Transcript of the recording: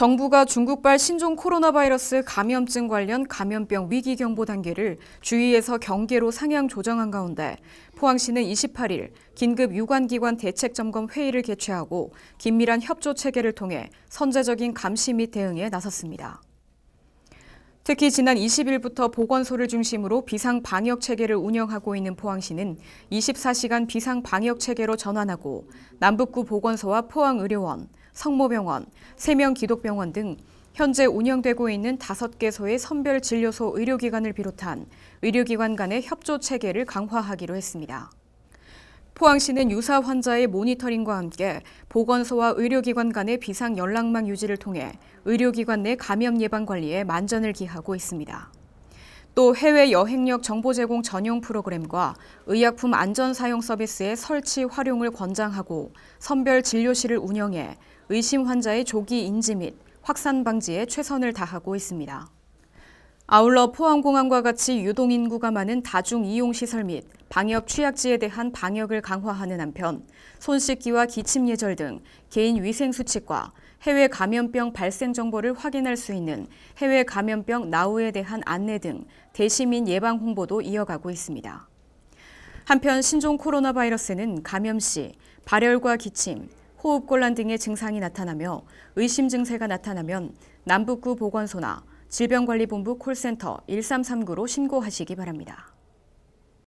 정부가 중국발 신종 코로나 바이러스 감염증 관련 감염병 위기 경보 단계를 주의에서 경계로 상향 조정한 가운데 포항시는 28일 긴급 유관기관 대책점검 회의를 개최하고 긴밀한 협조 체계를 통해 선제적인 감시 및 대응에 나섰습니다. 특히 지난 20일부터 보건소를 중심으로 비상 방역 체계를 운영하고 있는 포항시는 24시간 비상 방역 체계로 전환하고 남북구 보건소와 포항의료원, 성모병원, 세명 기독병원 등 현재 운영되고 있는 다섯 개소의 선별 진료소 의료기관을 비롯한 의료기관 간의 협조 체계를 강화하기로 했습니다. 포항시는 유사 환자의 모니터링과 함께 보건소와 의료기관 간의 비상 연락망 유지를 통해 의료기관 내 감염 예방 관리에 만전을 기하고 있습니다. 또 해외 여행력 정보 제공 전용 프로그램과 의약품 안전 사용 서비스의 설치 활용을 권장하고 선별 진료실을 운영해 의심 환자의 조기 인지 및 확산 방지에 최선을 다하고 있습니다. 아울러 포항공항과 같이 유동인구가 많은 다중이용시설 및 방역 취약지에 대한 방역을 강화하는 한편 손 씻기와 기침 예절 등 개인 위생 수칙과 해외 감염병 발생 정보를 확인할 수 있는 해외 감염병 나우에 대한 안내 등 대시민 예방 홍보도 이어가고 있습니다. 한편 신종 코로나 바이러스는 감염 시 발열과 기침, 호흡곤란 등의 증상이 나타나며 의심 증세가 나타나면 남북구 보건소나 질병관리본부 콜센터 1339로 신고하시기 바랍니다.